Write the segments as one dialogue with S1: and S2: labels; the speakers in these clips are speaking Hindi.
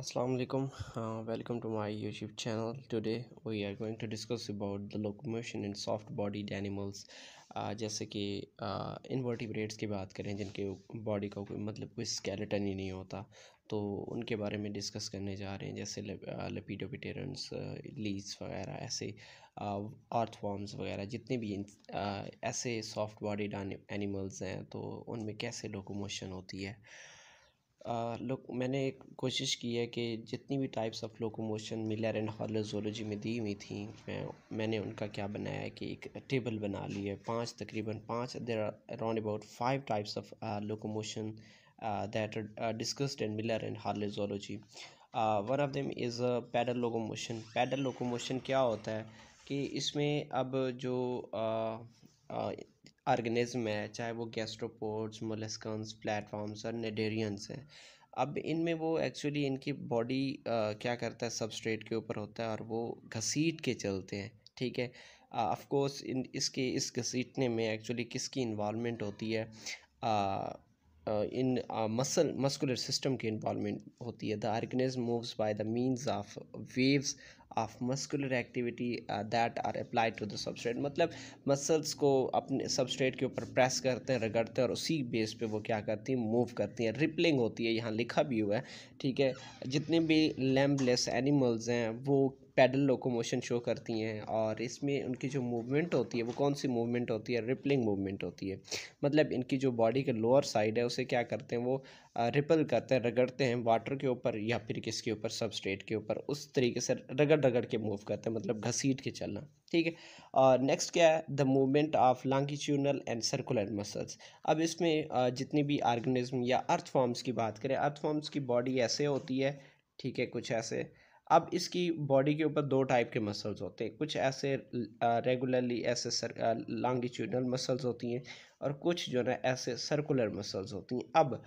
S1: Assalamualaikum. Uh, welcome to my YouTube channel. Today we are going to discuss about the locomotion in soft bodied animals. Uh, जैसे कि इनवर्टिब्रेट्स uh, की बात करें जिनके बॉडी का कोई मतलब कोई स्केलेटन ही नहीं होता तो उनके बारे में डिस्कस करने जा रहे हैं जैसे लपीडोपिटेरन्स लीज uh, वगैरह ऐसे अर्थ फॉर्म्स वगैरह जितने भी ऐसे सॉफ्ट बॉडीड एनिमल्स हैं तो उनमें कैसे लोकोमोशन होती है लोग मैंने एक कोशिश की है कि जितनी भी types of locomotion Miller and Harley zoology में दी हुई थी मैं मैंने उनका क्या बनाया है कि एक टेबल बना ली है पाँच तकरीबन पाँच there are around about five types of locomotion that discussed and Miller and Harley zoology one of them is pedal locomotion pedal locomotion क्या होता है कि इसमें अब जो uh, uh, ऑर्गेनिज्म है चाहे वो गैस्ट्रोपोड्स मोलस्कन्स प्लेटफॉर्म्स और नेडेरियंस हैं अब इनमें वो एक्चुअली इनकी बॉडी क्या करता है सबस्ट्रेट के ऊपर होता है और वो घसीट के चलते हैं ठीक है ऑफ कोर्स इन इसके इस घसीटने में एक्चुअली किसकी इन्वॉलमेंट होती है इन मसल मस्कुलर सिस्टम की इन्वॉलमेंट होती है the organism moves by the means of waves of muscular activity that are apply to the substrate मतलब मसल्स को अपने सबस्ट्रेट के ऊपर प्रेस करते हैं रगड़ते हैं और उसी बेस पे वो क्या करती हैं मूव करती हैं रिपलिंग होती है यहाँ लिखा भी हुआ है ठीक है जितने भी लैम्बलेस एनिमल्स हैं वो पैडल लोकोमोशन शो करती हैं और इसमें उनकी जो मूवमेंट होती है वो कौन सी मूवमेंट होती है रिपलिंग मूवमेंट होती है मतलब इनकी जो बॉडी के लोअर साइड है उसे क्या करते हैं वो रिपल करते हैं रगड़ते हैं वाटर के ऊपर या फिर किसके ऊपर सबस्ट्रेट के ऊपर उस तरीके से रगड़ रगड़ के मूव करते हैं मतलब घसीट के चलना ठीक है और नेक्स्ट क्या है the movement of longitudinal and circular muscles अब इसमें जितनी भी ऑर्गेनिज्म या अर्थ फॉर्म्स की बात करें अर्थ फॉर्म्स की बॉडी ऐसे होती है ठीक है कुछ ऐसे अब इसकी बॉडी के ऊपर दो टाइप के मसल्स होते हैं कुछ ऐसे रेगुलरली ऐसे सर लॉन्गिट्यूडल मसल्स होती हैं और कुछ जो है ऐसे सर्कुलर मसल्स होती हैं अब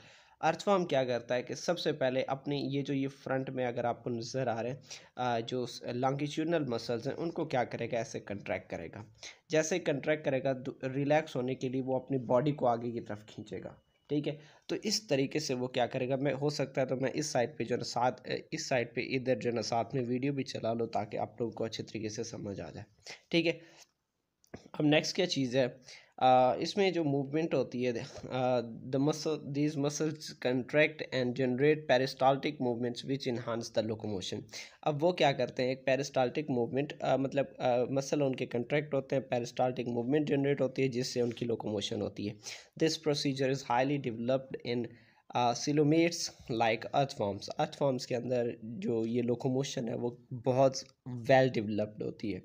S1: अर्थफॉर्म क्या करता है कि सबसे पहले अपनी ये जो ये फ्रंट में अगर आपको नज़र आ रहे हैं जो लॉन्गिट्यूडनल मसल्स हैं उनको क्या करेगा ऐसे कंट्रैक्ट करेगा जैसे कंट्रैक्ट करेगा रिलैक्स होने के लिए वो अपनी बॉडी को आगे की तरफ खींचेगा ठीक है तो इस तरीके से वो क्या करेगा मैं हो सकता है तो मैं इस साइड पे जो है साथ इस साइड पे इधर जो है साथ में वीडियो भी चला लो ताकि आप लोगों को अच्छे तरीके से समझ आ जाए ठीक है अब नेक्स्ट क्या चीज़ है इसमें जो मूवमेंट होती है the muscle these muscles contract and generate peristaltic movements which enhance the locomotion अब वो क्या करते हैं एक पेरिस्टाल्टिक मूवमेंट मतलब मसल उनके कंट्रैक्ट होते हैं पेरिस्टाल्टिक मूवमेंट जनरेट होती है जिससे उनकी लोकोमोशन होती है this procedure is highly developed in coelomates like earthworms earthworms के अंदर जो ये लोकोमोशन है वो बहुत वेल well होती है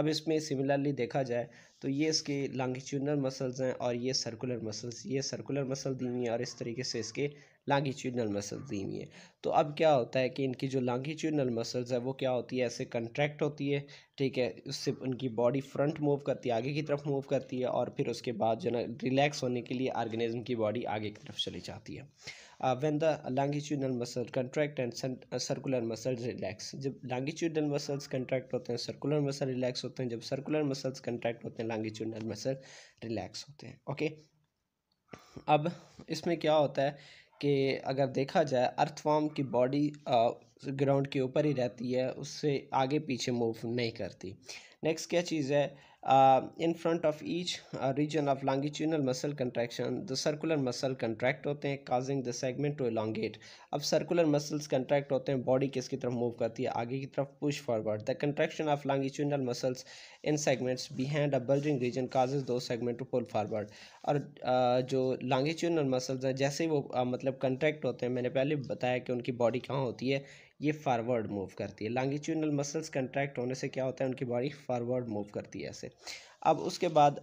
S1: अब इसमें सिमिलरली देखा जाए तो ये इसके लॉन्गिट्यूडनल मसल्स हैं और ये सर्कुलर मसल्स ये सर्कुलर मसल दी हुई है और इस तरीके से इसके लॉन्गिट्यूडनल मसल्स दी हुई है तो अब क्या होता है कि इनकी जो लॉन्गिट्यूडनल मसल्स है वो क्या होती है ऐसे कंट्रैक्ट होती है ठीक है उससे उनकी बॉडी फ्रंट मूव करती है आगे की तरफ मूव करती है और फिर उसके बाद जो ना रिलैक्स होने के लिए ऑर्गेनिज्म की बॉडी आगे की तरफ चली जाती है uh, when the longitudinal muscle contract and circular muscles relax जब longitudinal muscles contract होते हैं circular muscle relax होते हैं जब circular muscles contract होते हैं longitudinal muscle relax होते हैं okay? अब इसमें क्या होता है कि अगर देखा जाए अर्थवाम की बॉडी ग्राउंड के ऊपर ही रहती है उससे आगे पीछे मूव नहीं करती नेक्स्ट क्या चीज़ है in front of each region of longitudinal muscle contraction the circular muscle contract होते हैं causing the segment to elongate अब सर्कुलर मसल्स कंट्रैक्ट होते हैं बॉडी किसकी तरफ मूव करती है आगे की तरफ push forward the contraction of longitudinal muscles in segments behind a bulging region causes the segment to pull forward और uh, जो लॉन्गिट्यूनल मसल्स हैं जैसे वो uh, मतलब कंट्रैक्ट होते हैं मैंने पहले बताया कि उनकी बॉडी कहाँ होती है ये फॉरवर्ड मूव करती है लॉन्गिट्यूडनल मसल्स कंट्रैक्ट होने से क्या होता है उनकी बॉडी फॉरवर्ड मूव करती है ऐसे अब उसके बाद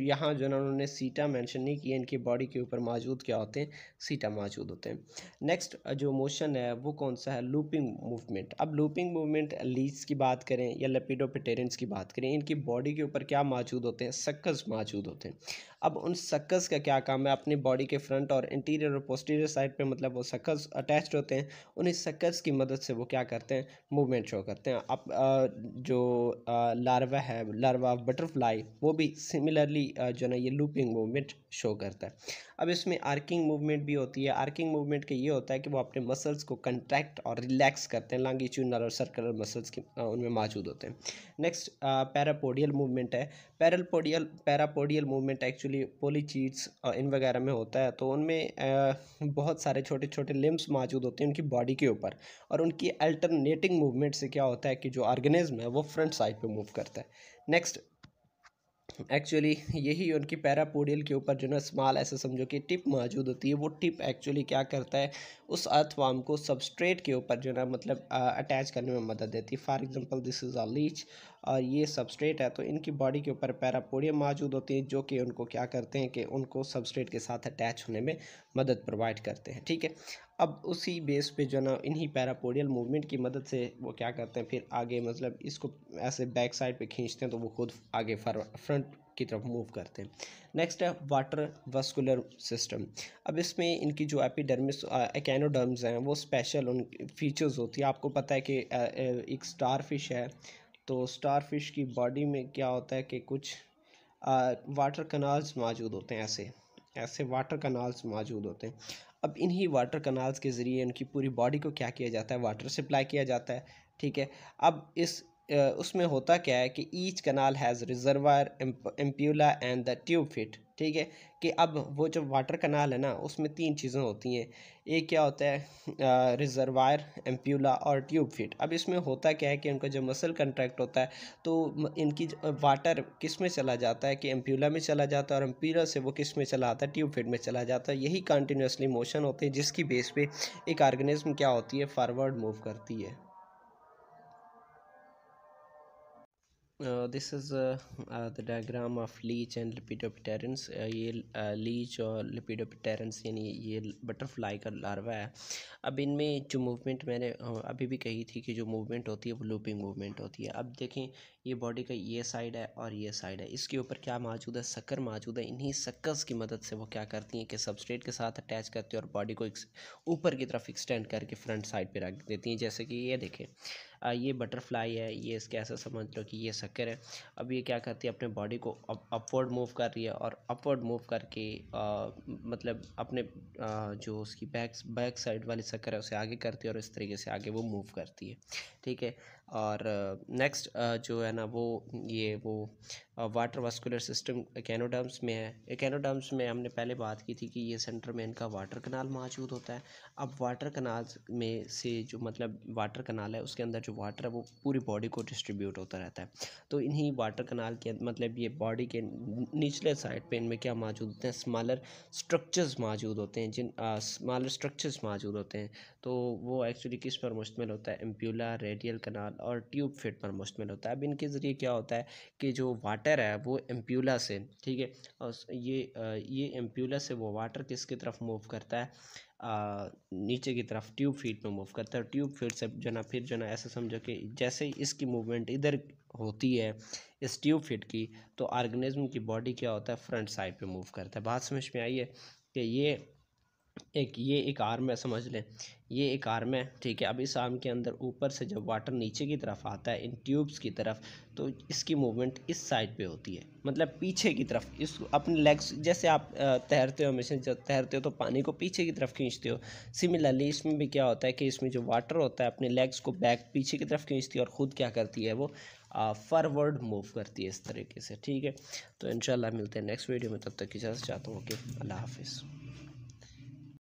S1: यहाँ जो ना उन्होंने सीटा मेंशन नहीं किया इनकी बॉडी के ऊपर मौजूद क्या होते हैं सीटा मौजूद होते हैं नेक्स्ट जो मोशन है वो कौन सा है लूपिंग मूवमेंट अब लूपिंग मूवमेंट लीज की बात करें या लेपिडोपिटेरेंस की बात करें इनकी बॉडी के ऊपर क्या मौजूद होते हैं सक्कस मौजूद होते हैं अब उन सक्कस का क्या काम है अपनी बॉडी के फ्रंट और इंटीरियर और पोस्टीरियर साइड पे मतलब वो सक्कस अटैच होते हैं उन्हें सक्कस की मदद से वो क्या करते हैं मूवमेंट शो करते हैं अब जो लार्वा है लार्वा बटरफ्लाई वो भी सिमिलरली जो ना ये लूपिंग मूवमेंट शो करता है अब इसमें आर्किंग मूवमेंट भी होती है आर्किंग मूवमेंट का ये होता है कि वो अपने मसल्स को कंट्रैक्ट और रिलैक्स करते हैं लॉन्गिट्यूडनल और सर्कुलर मसल्स की उनमें मौजूद होते हैं नेक्स्ट पैरापोडियल मूवमेंट है पैरापोडियल पैरापोडियल मूवमेंट एक्चुअली पोलीचीट्स इन वगैरह में होता है तो उनमें बहुत सारे छोटे छोटे लिम्स मौजूद होते हैं उनकी बॉडी के ऊपर और उनकी अल्टरनेटिंग मूवमेंट से क्या होता है कि जो ऑर्गेनिज्म है वो फ्रंट साइड पर मूव करता है नेक्स्ट एक्चुअली यही उनकी पैरापोडियल के ऊपर जो ना स्मॉल ऐसे समझो कि टिप मौजूद होती है वो टिप एक्चुअली क्या करता है उस अर्थवाम को सबस्ट्रेट के ऊपर जो ना मतलब अटैच करने में मदद देती है for example this is a leech और ये सबस्ट्रेट है तो इनकी बॉडी के ऊपर पैरापोडियम मौजूद होती है जो कि उनको क्या करते हैं कि उनको सबस्ट्रेट के साथ अटैच होने में मदद प्रोवाइड करते हैं ठीक है अब उसी बेस पे जो है ना इन्हीं पैरापोडियल मूवमेंट की मदद से वो क्या करते हैं फिर आगे मतलब इसको ऐसे बैक साइड पे खींचते हैं तो वो खुद आगे फ्रंट की तरफ मूव करते हैं नेक्स्ट है वाटर वस्कुलर सिस्टम अब इसमें इनकी जो एपिडर्मिस एकेनोडर्म्स हैं वो स्पेशल उन फीचर्स होती है आपको पता है कि एक स्टार फिश है तो स्टार फिश की बॉडी में क्या होता है कि कुछ आ, वाटर कनाल्स मौजूद होते हैं ऐसे ऐसे वाटर कनाल्स मौजूद होते हैं अब इन्हीं वाटर कनाल्स के ज़रिए इनकी पूरी बॉडी को क्या किया जाता है वाटर सप्लाई किया जाता है ठीक है अब इस उसमें होता क्या है कि each canal has reservoir ampulla and the tube feet ठीक है कि अब वो जो वाटर कनाल है ना उसमें तीन चीज़ें होती हैं एक क्या होता है रिजर्वायर एम्प्यूला और ट्यूब फिट अब इसमें होता क्या है कि उनका जो मसल कंट्रैक्ट होता है तो इनकी वाटर किस में चला जाता है कि एम्प्यूला में चला जाता है और एम्प्यूला से वो किस में चला आता है ट्यूब फिट में चला जाता है यही कंटिन्यूसली मोशन होते हैं जिसकी बेस पर एक ऑर्गेनिज्म क्या होती है फॉरवर्ड मूव करती है Uh, this is uh, uh, the diagram of leech and lipidopterans uh, ये uh, leech और lipidopterans यानी ये butterfly का larva है अब इनमें जो movement मैंने uh, अभी भी कही थी कि जो movement होती है वो looping movement होती है अब देखें ये बॉडी का ये साइड है और ये साइड है इसके ऊपर क्या मौजूद है शक्कर मौजूद है इन्हीं शक्कर्स की मदद से वो क्या करती हैं कि सबस्ट्रेट के साथ अटैच करती है और बॉडी को ऊपर की तरफ एक्सटेंड करके फ्रंट साइड पर रख देती हैं जैसे कि ये देखें ये बटरफ्लाई है ये इसके ऐसा समझ लो कि ये शक्कर है अब ये क्या करती है अपने बॉडी को अप अपवर्ड मूव कर रही है और अपवर्ड मूव करके आ, मतलब अपने आ, जो उसकी बैक बैक साइड वाली शक्कर है उसे आगे करती है और इस तरीके से आगे वो मूव करती है ठीक है और नेक्स्ट जो है ना वो ये वो वाटर वास्कुलर सिस्टम कैनोडम्स में है कैनोडम्स में हमने पहले बात की थी कि ये सेंटर में इनका वाटर कनाल मौजूद होता है अब वाटर कनाल में से जो मतलब वाटर कनाल है उसके अंदर जो वाटर है वो पूरी बॉडी को डिस्ट्रीब्यूट होता रहता है तो इन्हीं वाटर कनाल के अं-, मतलब ये बॉडी के निचले साइड पर इनमें क्या मौजूद होते हैं स्मॉलर स्ट्रक्चर्स मौजूद होते हैं जिन स्मॉलर स्ट्रक्चर्स मौजूद होते हैं तो वो एक्चुअली किस पर मुश्तमिल होता है एम्प्यूला रेडियल कनाल और ट्यूब फिट पर मुश्तमिल होता है अब इनके ज़रिए क्या होता है कि जो वाटर वाटर है वो एम्प्यूला से ठीक है और ये ये एम्प्यूला से वो वाटर किसकी तरफ मूव करता है आ, नीचे की तरफ ट्यूब फीट में मूव करता है ट्यूब फीट से जो ना फिर जो ना ऐसा समझो कि जैसे ही इसकी मूवमेंट इधर होती है इस ट्यूब फीट की तो ऑर्गेनिज्म की बॉडी क्या होता है फ्रंट साइड पे मूव करता है बात समझ में आई है कि ये एक ये एक आर्म है समझ लें ये एक आर्म है ठीक है अब इस आर्म के अंदर ऊपर से जब वाटर नीचे की तरफ आता है इन ट्यूब्स की तरफ तो इसकी मूवमेंट इस साइड पे होती है मतलब पीछे की तरफ इस अपने लेग्स जैसे आप तैरते हो हमेशा जब तैरते हो तो पानी को पीछे की तरफ खींचते हो सिमिलरली इसमें भी क्या होता है कि इसमें जो वाटर होता है अपने लेग्स को बैक पीछे की तरफ खींचती है और ख़ुद क्या करती है वो फॉरवर्ड मूव करती है इस तरीके से ठीक है तो इन मिलते हैं नेक्स्ट वीडियो में तब तक इजाज़त चाहता हूँ ओके अल्लाह हाफिज़